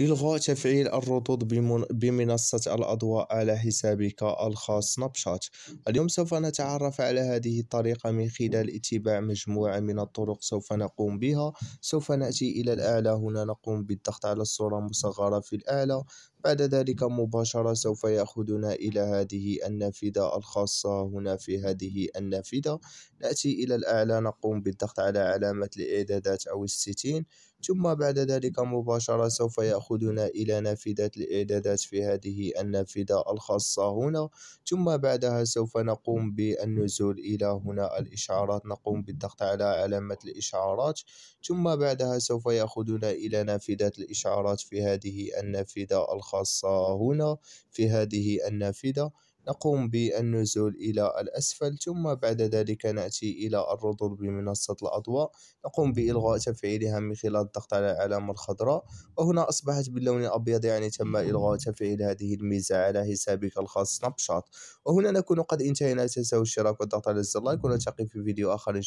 إلغاء تفعيل الردود بمنصة الأضواء على حسابك الخاص سناب شات اليوم سوف نتعرف على هذه الطريقة من خلال اتباع مجموعة من الطرق سوف نقوم بها سوف نأتي إلى الأعلى هنا نقوم بالضغط على الصورة المصغرة في الأعلى بعد ذلك مباشرة سوف يأخذنا إلى هذه النافذة الخاصة هنا في هذه النافذة نأتي إلى الأعلى نقوم بالضغط على علامة الإعدادات أو الستين ثم بعد ذلك مباشرة سوف يأخذنا إلى نافذة الإعدادات في هذه النافذة الخاصة هنا ثم بعدها سوف نقوم بالنزول إلى هنا الإشعارات نقوم بالضغط على علامة الإشعارات ثم بعدها سوف يأخذنا إلى نافذة الإشعارات في هذه النافذة الخاصة الخاصة هنا في هذه النافذة نقوم بالنزول إلى الأسفل ثم بعد ذلك نأتي إلى الرطل بمنصة الأضواء نقوم بإلغاء تفعيلها من خلال الضغط على العلامة الخضراء وهنا أصبحت باللون الأبيض يعني تم إلغاء تفعيل هذه الميزة على حسابك الخاص سناب شات وهنا نكون قد انتهينا لا تنسوا الاشتراك والضغط على الزر لايك ونلتقي في فيديو آخر